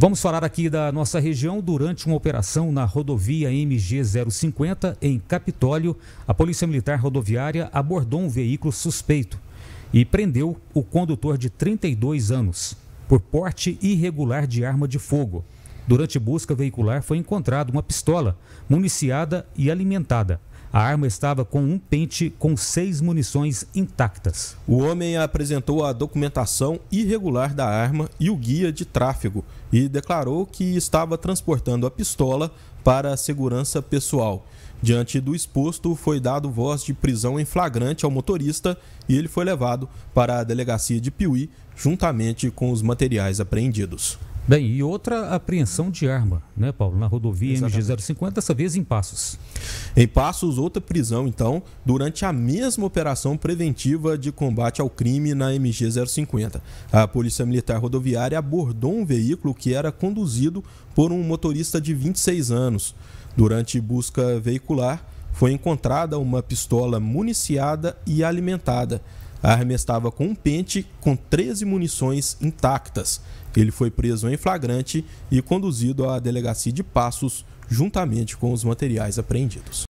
Vamos falar aqui da nossa região. Durante uma operação na rodovia MG 050, em Capitólio, a Polícia Militar Rodoviária abordou um veículo suspeito e prendeu o condutor de 32 anos por porte irregular de arma de fogo. Durante busca veicular foi encontrada uma pistola municiada e alimentada. A arma estava com um pente com seis munições intactas. O homem apresentou a documentação irregular da arma e o guia de tráfego e declarou que estava transportando a pistola para a segurança pessoal. Diante do exposto, foi dado voz de prisão em flagrante ao motorista e ele foi levado para a delegacia de Piuí juntamente com os materiais apreendidos. Bem, e outra apreensão de arma, né, Paulo? Na rodovia MG-050, dessa vez em Passos. Em Passos, outra prisão, então, durante a mesma operação preventiva de combate ao crime na MG-050. A Polícia Militar Rodoviária abordou um veículo que era conduzido por um motorista de 26 anos. Durante busca veicular, foi encontrada uma pistola municiada e alimentada. A arma estava com um pente com 13 munições intactas. Ele foi preso em flagrante e conduzido à delegacia de Passos, juntamente com os materiais apreendidos.